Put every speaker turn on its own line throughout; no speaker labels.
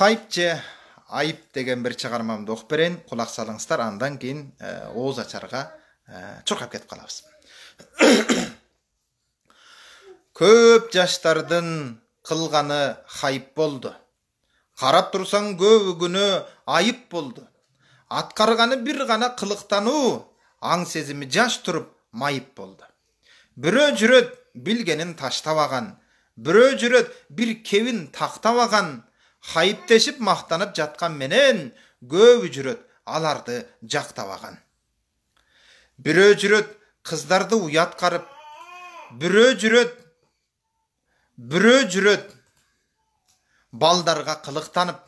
хайп же айып деген бір шығармамды оқып берейін құлақ салыңыздар андан кейін э, ачарға ашарға э, чуркап кетіп қаламыз көп жаштардың қылғаны қайып болды қарап тұрсаң күні айып болды атқарғаны бір ғана қылықтану аң сезімі жаш тұрып майып болды біреу жүреді білгенін таштап алған біреу жүреді бір кевін тақтап алған хайп мактанып жаткан менен көбү жүрөт аларды жактабаган бирөө жүрөт кыздарды уяткарып бирөө жүрөт бирөө жүрөт балдарга кылыктанып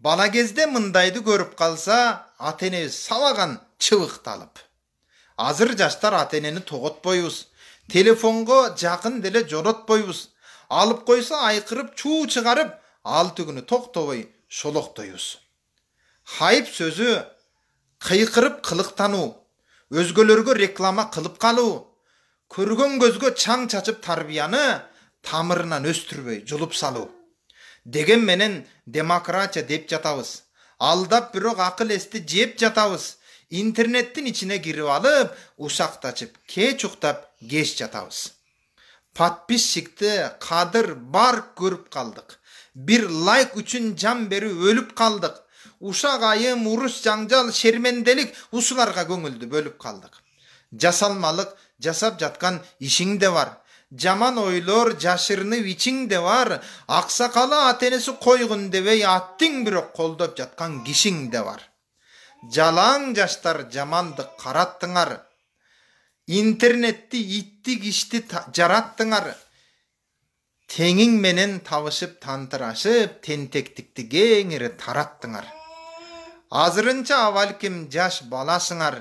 бала кезде мындайды көрүп калса ата энеби сабаган чыбыкталып азыр жаштар ата энени тоготпойбуз телефонго жакын деле жолотпойбуз алып койсо айкырып чуу чыгарып ал күні тоқ тобай хайп сөзі қиқырып қылықтану өзгелерге реклама қылып қалу көрген көзге чаң чачып тарбияны тамырынан өстірбей жұлып салу менен демократия деп жатабыз алдап бирок ақыл есті жеп жатабыз интернеттің ішіне кирип алып ұшақтачып кеч ұқтап кеш жатабыз подписчикти қадыр бар көрүп қалдық Бір лайк үчүн жан беру өлүп қалдық. ушак айым уруш жаңжал шерменделик осыларға көңілді бөлүп қалдық. Жасалмалық жасап жаткан ишиң де бар жаман ойлор жашырынып ішің бар ақсақалы ата қойғын койгун дебей аттың бирок қолдап жаткан кишиң де бар жалаң жаштар жамандық караттыңар Интернетті, итті кішті, жараттыңар теңің менен табышып тантырашып тентектікті кеңири тараттыңар азырынча абалким жаш баласыңар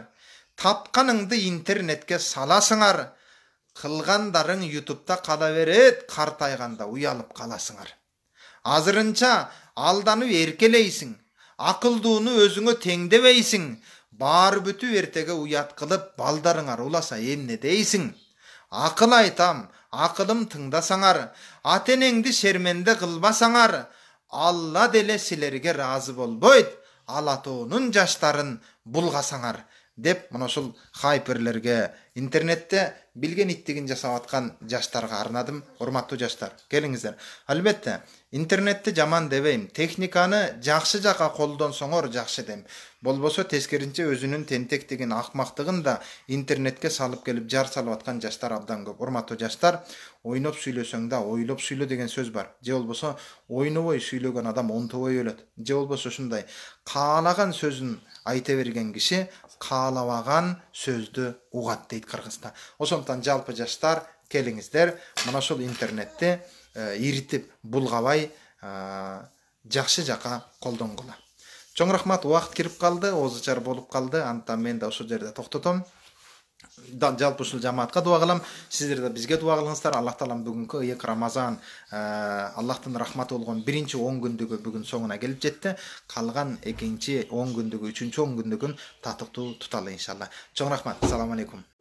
тапқаныңды интернетке саласыңар қылғандарың ютубта қада берет қартайғанда уялып қаласыңар азырынча алданып еркелейсің өзіңі өзіңе теңдебейсиң бар бүтүп ертеге уят қылып балдарыңар оласа эмне дейсің ақыл айтам ақылым тыңдасаңар ата енеңді шерменді қылбасаңар алла деле силерге разы болбойт алатоонун жаштарын булгасаңар деп мына ушул хайперлерге интернетте билген иттигин жасап аткан жаштарга арнадым урматтуу жаштар келиңиздер албетте интернетти жаман дебейм техниканы жакшы жака колдонсоңор жакшы дем болбосо тескеринче өзүнүн тентектигин акмактыгын да интернетке салып келип жар салып аткан жаштар абдан көп урматтуу жаштар ойноп сүйлөсөң да ойлоп сүйлө деген сөз бар же болбосо ойнобой сүйлөгөн адам онтобой өлөт же болбосо ушундай каалаган сөзүн айта берген киши каалабаган сөздү угат дейт кыргызда ошон ошондуктан жалпы жаштар келиңиздер мына ошол интернетти э, иритип булгабай э, жакшы жака колдонгула чоң рахмат убакыт кирип калды ооз болуп калды андыктан мен да ушул жерде токтотом жалпы ушул жамаатка дуба кылам сиздер да бизге дуба кылыңыздар аллах таалам бүгүнкү ыйык рамазан э, аллахтын рахматы болгон биринчи он күндүгү бүгүн соңуна келип жетти калган экинчи он күндүгү үчүнчү он күндүгүн татыктуу туталы иншалла чоң рахмат саламу алейкум